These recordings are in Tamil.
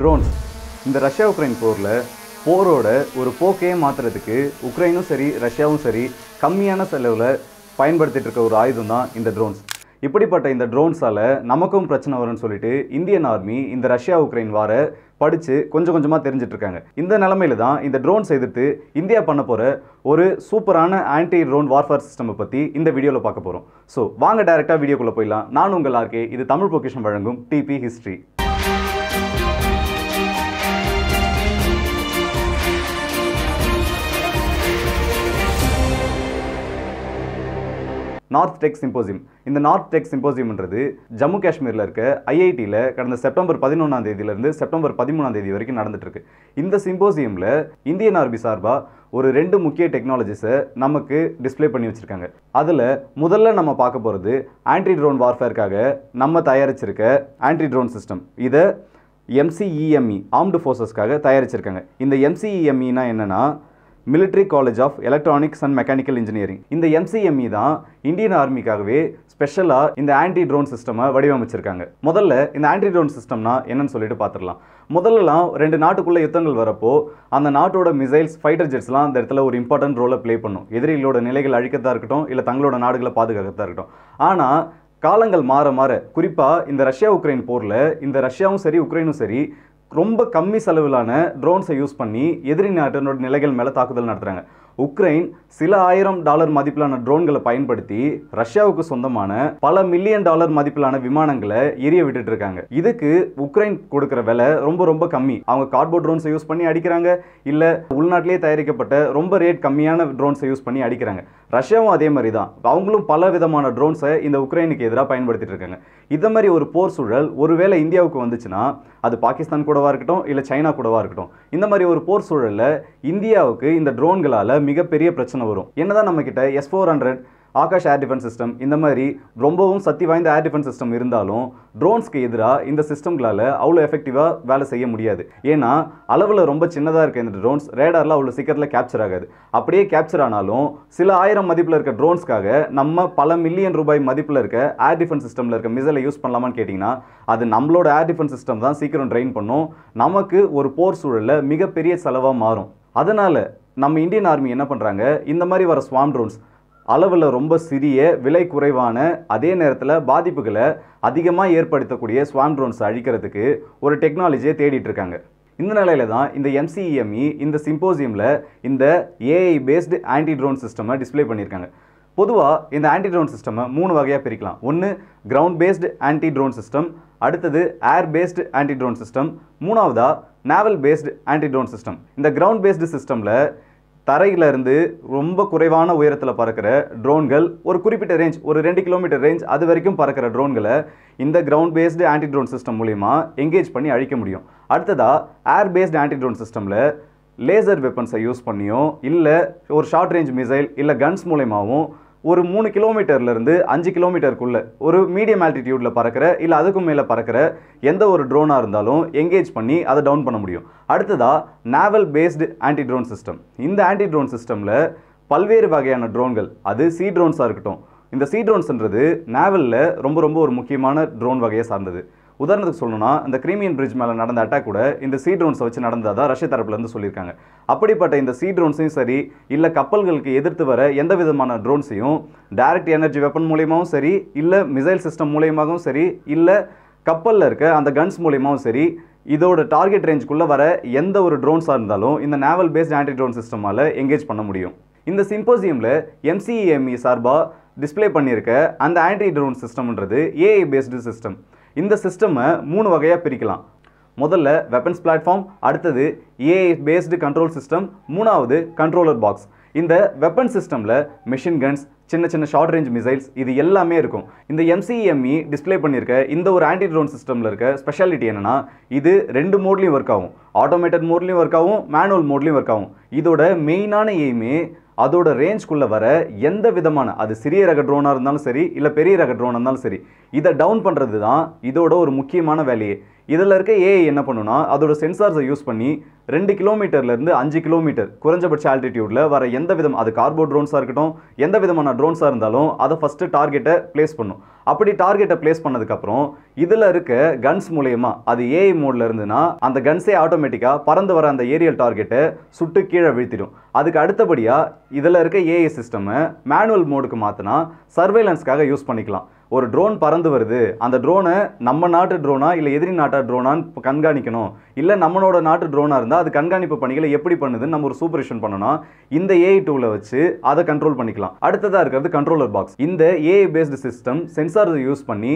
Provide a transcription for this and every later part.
ட்ரோன்ஸ் இந்த ரஷ்யா உக்ரைன் போரில் போரோட ஒரு போக்கையே மாற்றுறதுக்கு உக்ரைனும் சரி ரஷ்யாவும் சரி கம்மியான செலவில் பயன்படுத்திகிட்டு இருக்க ஒரு ஆயுதம் தான் இந்த ட்ரோன்ஸ் இப்படிப்பட்ட இந்த ட்ரோன்ஸால் நமக்கும் பிரச்சனை வரும்னு சொல்லிட்டு இந்தியன் ஆர்மி இந்த ரஷ்யா உக்ரைன் வார படித்து கொஞ்சம் கொஞ்சமாக தெரிஞ்சிட்ருக்காங்க இந்த நிலமையில தான் இந்த ட்ரோன்ஸ் எதிர்த்து இந்தியா பண்ண போகிற ஒரு சூப்பரான ஆன்டி ட்ரோன் வார்ஃபேர் சிஸ்டம் பற்றி இந்த வீடியோவில் பார்க்க போகிறோம் ஸோ வாங்க டேரெக்டாக வீடியோக்குள்ளே போயிடலாம் நான் உங்கள் ஆர்கே இது தமிழ் பொக்கிஷன் வழங்கும் டிபி ஹிஸ்ட்ரி நார்த் டெக் சிம்போசியம் இந்த நார்த் டெக் சிம்போசியம்ன்றது ஜம்மு காஷ்மீரில் இருக்க ஐஐடியில் கடந்த செப்டம்பர் பதினொன்றாம் தேதியிலேருந்து செப்டம்பர் பதிமூணாம் தேதி வரைக்கும் நடந்துட்டுருக்கு இந்த சிம்போசியமில் இந்தியன் ஆர்மி சார்பாக ஒரு ரெண்டு முக்கிய டெக்னாலஜிஸை நமக்கு டிஸ்பிளே பண்ணி வச்சுருக்காங்க அதில் முதல்ல நம்ம பார்க்க போகிறது ஆன்டி ட்ரோன் வார்ஃபேருக்காக நம்ம தயாரிச்சிருக்க ஆன்டி ட்ரோன் சிஸ்டம் இதை எம்சிஇஎம்இ ஆர்ம்டு ஃபோர்ஸஸ்க்காக தயாரிச்சிருக்காங்க இந்த எம்சிஇஎம்இனா e e என்னென்னா military college of electronics and mechanical engineering இந்த எம்சிஎம்இ e தான் இந்தியன் ஆர்மிக்காகவே ஸ்பெஷலாக இந்த ஆன்டி ட்ரோன் சிஸ்டமை வடிவமைச்சிருக்காங்க முதல்ல இந்த ஆன்டி ட்ரோன் சிஸ்டம்னா என்னன்னு சொல்லிட்டு பார்த்துடலாம் முதல்லலாம் ரெண்டு நாட்டுக்குள்ளே யுத்தங்கள் வரப்போ அந்த நாட்டோட மிசைல்ஸ் ஃபைட்டர் ஜெட்ஸ்லாம் அந்த இடத்துல ஒரு இம்பார்ட்டன்ட் ரோலை ப்ளே பண்ணும் எதிரிகளோட நிலைகள் அழிக்கத்தான் இருக்கட்டும் இல்லை தங்களோட நாடுகளை பாதுகாக்கத்தான் இருக்கட்டும் ஆனால் காலங்கள் மாற மாற குறிப்பாக இந்த ரஷ்யா உக்ரைன் போரில் இந்த ரஷ்யாவும் சரி உக்ரைனும் சரி ரொம்ப கம்மி செலவிலான ட்ரோன்ஸை யூஸ் பண்ணி எதிரி நாட்டினோட நிலைகள் மேலே தாக்குதல் நடத்துகிறாங்க உக்ரைன் சில ஆயிரம் டாலர் மதிப்பிலான ட்ரோன்களை பயன்படுத்தி ரஷ்யாவுக்கு சொந்தமான பல மில்லியன் டாலர் மதிப்பிலான விமானங்களை எரிய விட்டுட்டு இருக்காங்க இதுக்கு உக்ரைன் கொடுக்குற விலை ரொம்ப ரொம்ப கம்மி அவங்க கார்போர்ட் ட்ரோன்ஸை யூஸ் பண்ணி அடிக்கிறாங்க இல்லை உள்நாட்டிலேயே தயாரிக்கப்பட்ட ரொம்ப ரேட் கம்மியான ட்ரோன்ஸை யூஸ் பண்ணி அடிக்கிறாங்க ரஷ்யாவும் அதே மாதிரி தான் அவங்களும் பல விதமான ட்ரோன்ஸை இந்த உக்ரைனுக்கு எதிராக பயன்படுத்திட்டு இருக்காங்க இந்த மாதிரி ஒரு போர் சூழல் ஒருவேளை இந்தியாவுக்கு வந்துச்சுன்னா அது பாகிஸ்தான் கூடவா இருக்கட்டும் இல்லை சைனா கூடவா இருக்கட்டும் இந்த மாதிரி ஒரு போர் சூழலில் இந்தியாவுக்கு இந்த ட்ரோன்களால் மிகப்பெரிய பிரச்சனை வரும் என்னதான் நம்ம கிட்ட S four hundred Akash air defence system இந்த மாதிரி ரொம்பவும் சக்தி வாய்ந்த ஏர் டிஃபென்ஸ் சிஸ்டம் இருந்தாலும் ட்ரோன்ஸ்க்கு எதிராக இந்த சிஸ்டம்களால் அவ்வளோ எஃபெக்டிவாக வேலை செய்ய முடியாது ஏன்னா அளவில் ரொம்ப சின்னதாக இருக்க இந்த ட்ரோன்ஸ் ரேடாரில் அவ்வளோ சீக்கிரத்தில் கேப்சர் ஆகாது அப்படியே கேப்சர் ஆனாலும் சில ஆயிரம் மதிப்பில் இருக்க ட்ரோன்ஸ்க்காக நம்ம பல மில்லியன் ரூபாய் மதிப்பில் இருக்க ஏர் டிஃபென்ஸ் சிஸ்டமில் இருக்க மிசலை யூஸ் பண்ணலாமான்னு கேட்டிங்கன்னா அது நம்மளோட ஏர் டிஃபென்ஸ் சிஸ்டம் தான் சீக்கிரம் ட்ரெயின் பண்ணும் நமக்கு ஒரு போர் சூழலில் மிகப்பெரிய செலவாக மாறும் அதனால் நம்ம இந்தியன் ஆர்மி என்ன பண்ணுறாங்க இந்த மாதிரி வர ஸ்வாம் ட்ரோன்ஸ் அளவில் ரொம்ப சிறிய விலை குறைவான அதே நேரத்தில் பாதிப்புகளை அதிகமாக ஏற்படுத்தக்கூடிய ஸ்வாம் ட்ரோன்ஸ் அழிக்கிறதுக்கு ஒரு டெக்னாலஜியை தேடிட்டு இருக்காங்க இந்த நிலையில தான் இந்த எம்சிஇஎம்இ e e, இந்த சிம்போசியமில் இந்த ஏஐ பேஸ்டு ஆன்டி ட்ரோன் சிஸ்டமை டிஸ்பிளே பண்ணியிருக்காங்க பொதுவாக இந்த ஆன்டி ட்ரோன் சிஸ்டமை மூணு வகையாக பிரிக்கலாம் ஒன்று ground based anti drone system அடுத்தது air based anti drone system மூணாவதாக naval based anti drone system இந்த கிரவுண்ட் பேஸ்டு சிஸ்டமில் தரையிலிருந்து ரொம்ப குறைவான உயரத்தில் பறக்கிற ட்ரோன்கள் ஒரு குறிப்பிட்ட ரேஞ்ச் ஒரு ரெண்டு கிலோமீட்டர் ரேஞ்ச் அது வரைக்கும் பறக்கிற ட்ரோன்களை இந்த ground based anti drone system மூலிமா எங்கேஜ் பண்ணி அழிக்க முடியும் அடுத்ததாக ஏர் பேஸ்டு ஆன்டி ட்ரோன் சிஸ்டமில் லேசர் வெப்பன்ஸை யூஸ் பண்ணியும் இல்லை ஒரு ஷார்ட் ரேஞ்ச் மிசைல் இல்லை கன்ஸ் மூலயமாவும் ஒரு மூணு கிலோமீட்டர்லேருந்து அஞ்சு கிலோமீட்டருக்குள்ளே ஒரு மீடியம் ஆல்டிடியூட்டில் பறக்கிற இல்லை அதுக்கும் மேலே பறக்கிற எந்த ஒரு ட்ரோனாக இருந்தாலும் எங்கேஜ் பண்ணி அதை டவுன் பண்ண முடியும் அடுத்ததாக naval based anti drone system இந்த ஆன்டி ட்ரோன் சிஸ்டமில் பல்வேறு வகையான ட்ரோன்கள் அது சீ ட்ரோன்ஸாக இருக்கட்டும் இந்த சீ ட்ரோன்ஸ்ன்றது நாவலில் ரொம்ப ரொம்ப ஒரு முக்கியமான ட்ரோன் வகையை சார்ந்தது உதாரணத்துக்கு சொல்லணும்னா இந்த கிரீமியன் பிரிட்ஜ் மேலே நடந்த அட்டாக் கூட இந்த சீ ட்ரோன்ஸை வச்சு நடந்ததாக ரஷ்ய தரப்புலேருந்து சொல்லியிருக்காங்க அப்படிப்பட்ட இந்த சீ ட்ரோன்ஸையும் சரி இல்லை கப்பல்களுக்கு எதிர்த்து வர எந்த விதமான ட்ரோன்ஸையும் டைரக்ட் எனர்ஜி வெப்பன் மூலியமாகவும் சரி இல்லை மிசைல் சிஸ்டம் மூலியமாகவும் சரி இல்லை கப்பலில் இருக்க அந்த கன்ஸ் மூலியமாகவும் சரி இதோட டார்கெட் ரேஞ்சுக்குள்ளே வர எந்த ஒரு ட்ரோன்ஸாக இருந்தாலும் இந்த நேவல் பேஸ்ட் ஆன்டி ட்ரோன் சிஸ்டமால் எங்கேஜ் பண்ண முடியும் இந்த சிம்போசியமில் எம்சிஇஎம்இ சார்பாக டிஸ்பிளே பண்ணியிருக்க அந்த ஆன்டி ட்ரோன் சிஸ்டம்ன்றது ஏஐ பேஸ்டு சிஸ்டம் இந்த சிஸ்டம்மை மூணு வகையாக பிரிக்கலாம் முதல்ல வெப்பன்ஸ் பிளாட்ஃபார்ம் அடுத்தது ஏஐ பேஸ்டு கண்ட்ரோல் சிஸ்டம் மூணாவது கண்ட்ரோலர் பாக்ஸ் இந்த வெப்பன் சிஸ்டமில் மிஷின் கன்ஸ் சின்ன சின்ன ஷார்ட் ரேஞ்ச் மிசைல்ஸ் இது எல்லாமே இருக்கும் இந்த எம்சிஎம்இ டிஸ்பிளே e e பண்ணியிருக்க இந்த ஒரு ஆன்டி ட்ரோன் சிஸ்டமில் இருக்க ஸ்பெஷாலிட்டி என்னென்னா இது ரெண்டு மோட்லேயும் ஒர்க் ஆகும் ஆட்டோமேட்டட் மோட்லேயும் ஒர்க் ஆகும் மேனுவல் மோட்லேயும் ஒர்க் ஆகும் இதோட மெயினான எய்மே அதோட ரேஞ்ச்குள்ளே வர எந்த விதமான அது சிறிய ரக ட்ரோனாக இருந்தாலும் சரி இல்லை பெரிய ரக ட்ரோனாக இருந்தாலும் சரி இதை டவுன் பண்ணுறது தான் இதோட ஒரு முக்கியமான வேலையே இதில் இருக்க ஏஐ என்ன பண்ணுன்னா அதோட சென்சார்ஸை யூஸ் பண்ணி ரெண்டு கிலோமீட்டர்லேருந்து அஞ்சு கிலோமீட்டர் குறைஞ்சபட்ச ஆல்டிடியூடில் வர எந்த விதம் அது கார்போ ட்ரோன்ஸாக இருக்கட்டும் எந்த விதமான ட்ரோன்ஸாக இருந்தாலும் அதை ஃபஸ்ட்டு டார்கெட்டை ப்ளேஸ் பண்ணும் அப்படி டார்கெட்டை ப்ளேஸ் பண்ணதுக்கப்புறம் இதில் இருக்க கன்ஸ் மூலயமா அது ஏஐ மோடில் இருந்துன்னா அந்த கன்ஸே ஆட்டோமேட்டிக்காக பறந்து வர அந்த ஏரியல் டார்கெட்டை சுட்டு கீழே வீழ்த்திடும் அதுக்கு அடுத்தபடியாக இதில் இருக்க ஏஐ சிஸ்டம் மேனுவல் மோடுக்கு மாற்றினா சர்வேலன்ஸ்க்காக யூஸ் பண்ணிக்கலாம் ஒரு ட்ரோன் பறந்து வருது அந்த ட்ரோனை நம்ம நாட்டு ட்ரோனா இல்லை எதிரி நாட்டா ட்ரோனான்னு கண்காணிக்கணும் இல்லை நம்மளோட நாட்டு ட்ரோனாக இருந்தால் அது கண்காணிப்பு பணிகளை எப்படி பண்ணுதுன்னு நம்ம ஒரு சூப்பரேஷன் பண்ணணும் இந்த ஏஐ டூவில் வச்சு அதை கண்ட்ரோல் பண்ணிக்கலாம் அடுத்ததாக இருக்கிறது கண்ட்ரோலர் பாக்ஸ் இந்த AI based system sensor use பண்ணி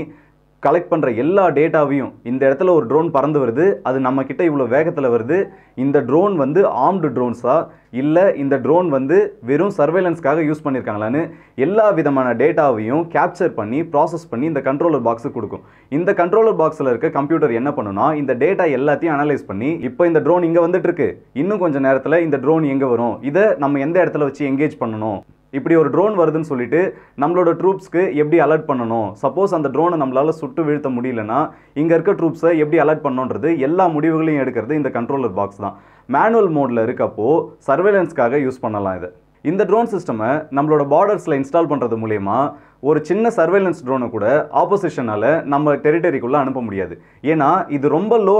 கலெக்ட் பண்ணுற எல்லா டேட்டாவையும் இந்த இடத்துல ஒரு ட்ரோன் பறந்து வருது அது நம்மக்கிட்ட இவ்வளோ வேகத்தில் வருது இந்த ட்ரோன் வந்து ஆர்ம்டு ட்ரோன்ஸா இல்லை இந்த ட்ரோன் வந்து வெறும் சர்வேலன்ஸ்க்காக யூஸ் பண்ணியிருக்காங்களான்னு எல்லா விதமான டேட்டாவையும் கேப்சர் பண்ணி ப்ராசஸ் பண்ணி இந்த கண்ட்ரோலர் பாக்ஸு கொடுக்கும் இந்த கண்ட்ரோலர் பாக்ஸில் இருக்க கம்ப்யூட்டர் என்ன பண்ணுனா இந்த டேட்டா எல்லாத்தையும் அனலைஸ் பண்ணி இப்போ இந்த ட்ரோன் இங்கே வந்துட்டு இருக்கு இன்னும் கொஞ்சம் நேரத்தில் இந்த ட்ரோன் எங்கே வரும் இதை நம்ம எந்த இடத்துல வச்சு எங்கேஜ் பண்ணணும் இப்படி ஒரு ட்ரோன் வருதுன்னு சொல்லிட்டு நம்மளோட ட்ரூப்ஸ்க்கு எப்படி அலர்ட் பண்ணணும் சப்போஸ் அந்த ட்ரோனை நம்மளால் சுட்டு வீழ்த்த முடியலன்னா இங்கே இருக்க ட்ரூப்ஸை எப்படி அலர்ட் பண்ணணுன்றது எல்லா முடிவுகளையும் எடுக்கிறது இந்த கண்ட்ரோலர் பாக்ஸ் தான் மேனுவல் மோடில் இருக்கப்போ சர்வேலன்ஸ்க்காக யூஸ் பண்ணலாம் இதை இந்த ட்ரோன் சிஸ்டமை நம்மளோட பார்டர்ஸில் இன்ஸ்டால் பண்ணுறது மூலயமா ஒரு சின்ன சர்வேலன்ஸ் ட்ரோனை கூட ஆப்போசிஷனால் நம்ம டெரிட்டரிக்குள்ளே அனுப்ப முடியாது ஏன்னா இது ரொம்ப லோ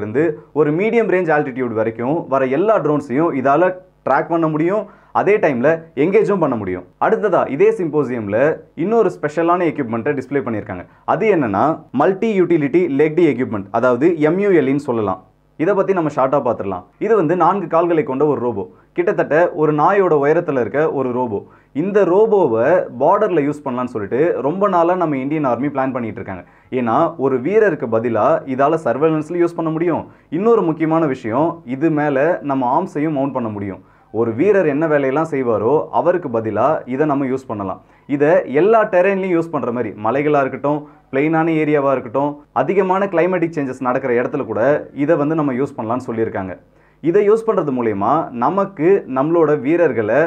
இருந்து ஒரு மீடியம் ரேஞ்ச் ஆல்டிடியூட் வரைக்கும் வர எல்லா ட்ரோன்ஸையும் இதால் ட்ராக் பண்ண முடியும் அதே டைமில் எங்கேஜும் பண்ண முடியும் அடுத்ததாக இதே சிம்போசியமில் இன்னொரு ஸ்பெஷலான எக்யூப்மெண்ட்டை டிஸ்பிளே பண்ணியிருக்காங்க அது என்னென்னா மல்டி யூட்டிலிட்டி லெக்டி எக்யூப்மெண்ட் அதாவது எம்யூஎல்இன்னு சொல்லலாம் இதை பற்றி நம்ம ஷார்ட்டாக பார்த்துடலாம் இது வந்து நான்கு கால்களை கொண்ட ஒரு ரோபோ கிட்டத்தட்ட ஒரு நாயோட உயரத்தில் இருக்க ஒரு ரோபோ இந்த ரோபோவை பார்டரில் யூஸ் பண்ணலான்னு சொல்லிட்டு ரொம்ப நாளாக நம்ம இந்தியன் ஆர்மி பிளான் பண்ணிகிட்டு இருக்காங்க ஏன்னா ஒரு வீரருக்கு பதிலாக இதால் சர்வேலன்ஸில் யூஸ் பண்ண முடியும் இன்னொரு முக்கியமான விஷயம் இது மேலே நம்ம ஆம்ஸையும் மவுண்ட் பண்ண முடியும் ஒரு வீரர் என்ன வேலையெல்லாம் செய்வாரோ அவருக்கு பதிலாக இதை நம்ம யூஸ் பண்ணலாம் இதை எல்லா டெரெயின்லையும் யூஸ் பண்ணுற மாதிரி மலைகளாக இருக்கட்டும் பிளெயினான ஏரியாவாக இருக்கட்டும் அதிகமான கிளைமேட்டிக் சேஞ்சஸ் நடக்கிற இடத்துல கூட இதை வந்து நம்ம யூஸ் பண்ணலான்னு சொல்லியிருக்காங்க இதை யூஸ் பண்ணுறது மூலயமா நமக்கு நம்மளோட வீரர்களை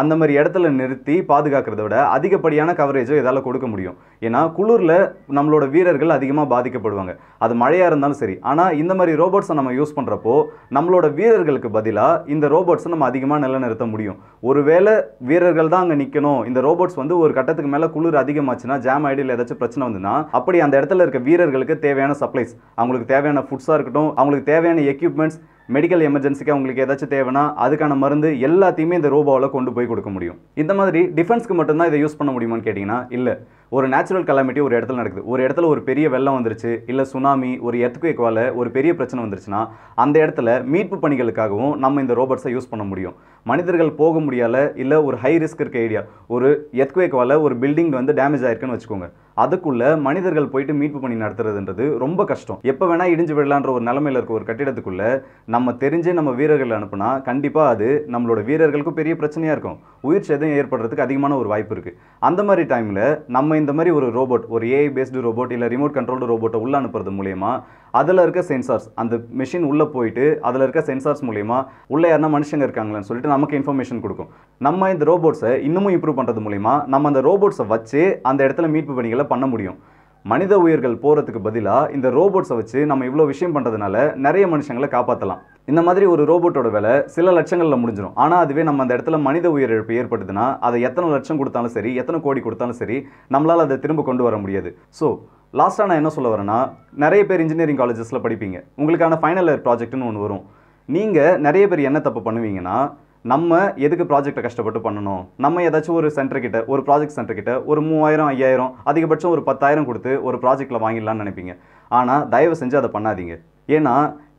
அந்த மாதிரி இடத்துல நிறுத்தி பாதுகாக்கிறத விட அதிகப்படியான கவரேஜோ இதால் கொடுக்க முடியும் ஏன்னா குளிரில் நம்மளோட வீரர்கள் அதிகமாக பாதிக்கப்படுவாங்க அது மழையாக இருந்தாலும் சரி ஆனால் இந்த மாதிரி ரோபோட்ஸை நம்ம யூஸ் பண்ணுறப்போ நம்மளோட வீரர்களுக்கு பதிலாக இந்த ரோபோட்ஸை நம்ம அதிகமாக நிலைநிறுத்த முடியும் ஒருவேளை வீரர்கள் தான் அங்கே நிற்கணும் இந்த ரோபோட்ஸ் வந்து ஒரு கட்டத்துக்கு மேலே குளிர் அதிகமாச்சுன்னா ஜாம் ஐடியில் ஏதாச்சும் பிரச்சனை வந்துன்னா அப்படி அந்த இடத்துல இருக்க வீரர்களுக்கு தேவையான சப்ளைஸ் அவங்களுக்கு தேவையான ஃபுட்ஸாக இருக்கட்டும் அவங்களுக்கு தேவையான எக்யூப்மெண்ட்ஸ் மெடிக்கல் எமர்ஜென்சிக்கு உங்களுக்கு ஏதாச்சும் தேவைன்னா அதுக்கான மருந்து எல்லாத்தையுமே இந்த ரோபோவில் கொண்டு போய் கொடுக்க முடியும் இந்த மாதிரி டிஃபென்ஸ்க்கு மட்டும்தான் இதை யூஸ் பண்ண முடியுமான்னு கேட்டிங்கன்னா இல்லை ஒரு நேச்சுரல் கலாமிட்டி ஒரு இடத்துல நடக்குது ஒரு இடத்துல ஒரு பெரிய வெள்ளம் வந்துருச்சு இல்லை சுனாமி ஒரு எத்துக்குவால ஒரு பெரிய பிரச்சனை வந்துருச்சுன்னா அந்த இடத்துல மீட்பு பணிகளுக்காகவும் நம்ம இந்த ரோபோட்ஸை யூஸ் பண்ண முடியும் மனிதர்கள் போக முடியாத இல்லை ஒரு ஹை ரிஸ்க் இருக்க ஏரியா ஒரு எத்குவேக்குவால ஒரு பில்டிங் வந்து டேமேஜ் ஆயிருக்குன்னு வச்சுக்கோங்க அதுக்குள்ளே மனிதர்கள் போயிட்டு மீட்பு பணி நடத்துறதுன்றது ரொம்ப கஷ்டம் எப்போ வேணால் இடிஞ்சு விடலான்ற ஒரு நிலமையில் இருக்க ஒரு கட்டிடத்துக்குள்ளே நம்ம தெரிஞ்சு நம்ம வீரர்கள் அனுப்புனா கண்டிப்பாக அது நம்மளோட வீரர்களுக்கும் பெரிய பிரச்சனையாக இருக்கும் உயிர் சேதம் ஏற்படுறதுக்கு அதிகமான ஒரு வாய்ப்பு இருக்குது அந்த மாதிரி டைமில் நம்ம இந்த மாதிரி ஒரு ரோபோட் ஒரு ஏஐ பேஸ்டு ரோபோட் இல்லை ரிமோட் கண்ட்ரோல்டு ரோபோட்டை உள்ள அனுப்புறது மூலயமா அதில் இருக்க சென்சார்ஸ் அந்த மிஷின் உள்ளே போயிட்டு அதில் இருக்க சென்சார்ஸ் மூலயமா உள்ளே யாருனா மனுஷங்க இருக்காங்களேன்னு சொல்லிட்டு நமக்கு இன்ஃபர்மேஷன் கொடுக்கும் நம்ம இந்த ரோபோட்ஸை இன்னமும் இம்ப்ரூவ் பண்ணுறது மூலிமா நம்ம அந்த ரோபோட்ஸை வச்சு அந்த இடத்துல மீட்பு பணிகளை பண்ண முடியும் மனித உயிர்கள் போகிறதுக்கு பதிலாக இந்த ரோபோட்ஸை வச்சு நம்ம இவ்வளோ விஷயம் பண்ணுறதுனால நிறைய மனுஷங்களை காப்பாற்றலாம் இந்த மாதிரி ஒரு ரோபோட்டோட விலை சில லட்சங்களில் முடிஞ்சிடும் ஆனால் அதுவே நம்ம அந்த இடத்துல மனித உயிரிழப்பு ஏற்பட்டுதுன்னா அதை எத்தனை லட்சம் கொடுத்தாலும் சரி எத்தனை கோடி கொடுத்தாலும் சரி நம்மளால் அதை திரும்ப கொண்டு வர முடியாது ஸோ லாஸ்ட்டாக நான் என்ன சொல்ல வரேன்னா நிறைய பேர் இன்ஜினியரிங் காலேஜஸில் படிப்பீங்க உங்களுக்கான ஃபைனல் இயர் ப்ராஜெக்ட்னு ஒன்று வரும் நீங்கள் நிறைய பேர் என்ன தப்பு பண்ணுவீங்கன்னா நம்ம எதுக்கு ப்ராஜெக்டை கஷ்டப்பட்டு பண்ணணும் நம்ம ஏதாச்சும் ஒரு சென்டர் கிட்ட ஒரு ப்ராஜெக்ட் சென்டர் கிட்ட ஒரு மூவாயிரம் ஐயாயிரம் அதிகபட்சம் ஒரு பத்தாயிரம் கொடுத்து ஒரு ப்ராஜெக்டில் வாங்கிடலான்னு நினைப்பீங்க ஆனால் தயவு செஞ்சு அதை பண்ணாதீங்க ஏன்னா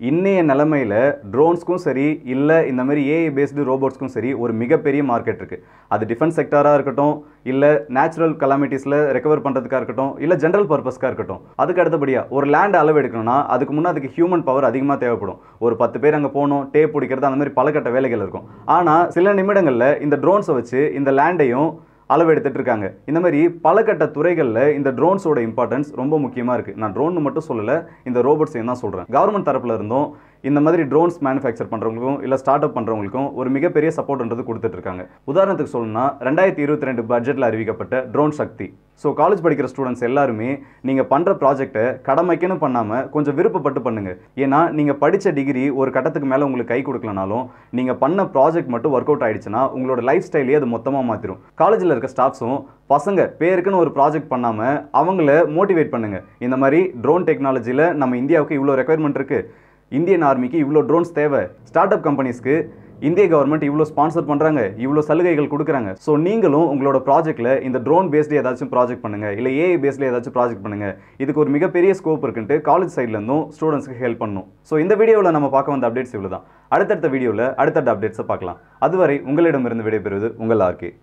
இன்றைய நிலமையில் ட்ரோன்ஸ்க்கும் சரி இல்லை இந்த மாதிரி ஏஐ பேஸ்டு ரோபோட்ஸ்க்கும் சரி ஒரு மிகப்பெரிய மார்க்கெட் இருக்குது அது டிஃபென்ஸ் செக்டாராக இருக்கட்டும் இல்லை நேச்சுரல் கலாமிட்டிஸில் ரெக்கவர் பண்ணுறதுக்காக இருக்கட்டும் இல்லை ஜென்ரல் பர்பஸ்க்காக இருக்கட்டும் அதுக்கு அடுத்தபடியாக ஒரு லேண்ட் அளவு எடுக்கணும்னா அதுக்கு முன்னே அதுக்கு ஹியூமன் பவர் அதிகமாக தேவைப்படும் ஒரு பத்து பேர் அங்கே போகணும் டேப் பிடிக்கிறது அந்த மாதிரி பலகட்ட வேலைகள் இருக்கும் ஆனால் சில நிமிடங்களில் இந்த ட்ரோன்ஸை வச்சு இந்த லேண்டையும் அளவெடுத்துட்டு இருக்காங்க இந்த மாதிரி பல கட்ட துறைகளில் இந்த ட்ரோன்ஸோட இம்பார்ட்டன்ஸ் ரொம்ப முக்கியமாக இருக்குது நான் ட்ரோன் மட்டும் சொல்லலை இந்த ரோபோட்ஸையும் தான் சொல்கிறேன் கவர்மெண்ட் தரப்பில் இருந்தும் இந்த மாதிரி ட்ரோன்ஸ் மேனுஃபேக்சர் பண்ணுறவங்களுக்கும் இல்லை ஸ்டார்ட் அப் பண்ணுறவங்களுக்கும் ஒரு மிகப்பெரிய சப்போர்ட்ன்றது கொடுத்துட்ருக்காங்க உதாரணத்துக்கு சொல்லணும்னா ரெண்டாயிரத்தி இருபத்தி ரெண்டு பட்ஜெட்டில் அறிவிக்கப்பட்ட ட்ரோன் சக்தி ஸோ காலேஜ் படிக்கிற ஸ்டூடெண்ட்ஸ் எல்லாருமே நீங்கள் பண்ணுற ப்ராஜெக்ட்டை கடமைக்குன்னு பண்ணாமல் கொஞ்சம் விருப்பப்பட்டு பண்ணுங்கள் ஏன்னா நீங்கள் படித்த டிகிரி ஒரு கட்டத்துக்கு மேலே உங்களுக்கு கை கொடுக்கலனாலும் நீங்கள் பண்ண ப்ராஜெக்ட் மட்டும் ஒர்க் அவுட் ஆகிடுச்சுன்னா உங்களோட லைஃப் ஸ்டைலே அது மொத்தமாக மாற்றிடும் காலேஜில் இருக்க ஸ்டாஃப்ஸும் பசங்க பேருக்குன்னு ஒரு ப்ராஜெக்ட் பண்ணாமல் அவங்கள மோட்டிவேட் பண்ணுங்கள் இந்த மாதிரி ட்ரோன் டெக்னாலஜியில் நம்ம இந்தியாவுக்கு இவ்வளோ ரெக்குயர்மெண்ட் இருக்குது இந்தியன் ஆர்மிக்கு இவ்வளோ ட்ரோன்ஸ் தேவை ஸ்டார்ட் அப் கம்பெனிஸ்க்கு இந்திய கவர்மெண்ட் இவ்வளோ ஸ்பான்சர் பண்ணுறாங்க இவ்வளோ சலுகைகள் கொடுக்குறாங்க ஸோ நீங்களும் உங்களோட ப்ராஜெக்ட்டில் இந்த ட்ரோன் பேஸ்டு ஏதாச்சும் ப்ராஜெக்ட் பண்ணுங்கள் இல்லை ஏஐ பேஸ்டில் ஏதாச்சும் ப்ராஜெக்ட் பண்ணுங்கள் இதுக்கு ஒரு மிகப்பெரிய ஸ்கோப் இருக்குன்ட்டு காலேஜ் சைட்லேருந்தும் ஸ்டூடெண்ட்ஸ்க்கு ஹெல்ப் பண்ணும் ஸோ இந்த வீடியோவில் நம்ம பார்க்க வந்த அப்டேட்ஸ் இவ்வளோ தான் அடுத்தடுத்த வீடியோவில் அடுத்தடுத்த அப்டேட்ஸை பார்க்கலாம் அதுவரை உங்களிடமிருந்து விடைபெறுவது உங்கள் ஆர்கே